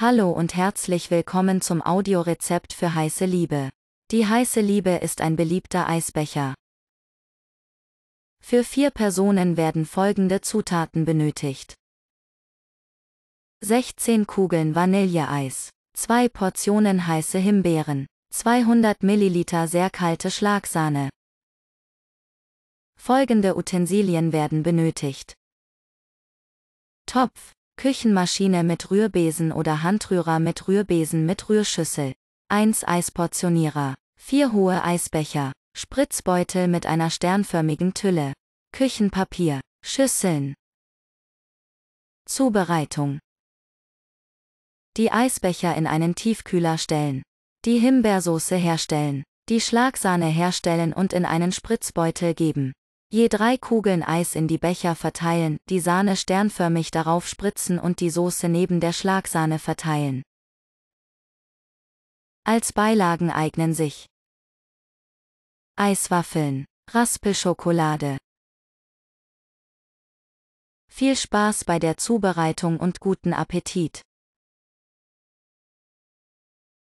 Hallo und herzlich willkommen zum Audiorezept für heiße Liebe. Die heiße Liebe ist ein beliebter Eisbecher. Für vier Personen werden folgende Zutaten benötigt. 16 Kugeln Vanilleeis, 2 Portionen heiße Himbeeren, 200 Milliliter sehr kalte Schlagsahne. Folgende Utensilien werden benötigt. Topf, Küchenmaschine mit Rührbesen oder Handrührer mit Rührbesen mit Rührschüssel. 1 Eisportionierer. 4 hohe Eisbecher. Spritzbeutel mit einer sternförmigen Tülle. Küchenpapier. Schüsseln. Zubereitung. Die Eisbecher in einen Tiefkühler stellen. Die Himbeersoße herstellen. Die Schlagsahne herstellen und in einen Spritzbeutel geben. Je drei Kugeln Eis in die Becher verteilen, die Sahne sternförmig darauf spritzen und die Soße neben der Schlagsahne verteilen. Als Beilagen eignen sich Eiswaffeln, Raspelschokolade. Viel Spaß bei der Zubereitung und guten Appetit!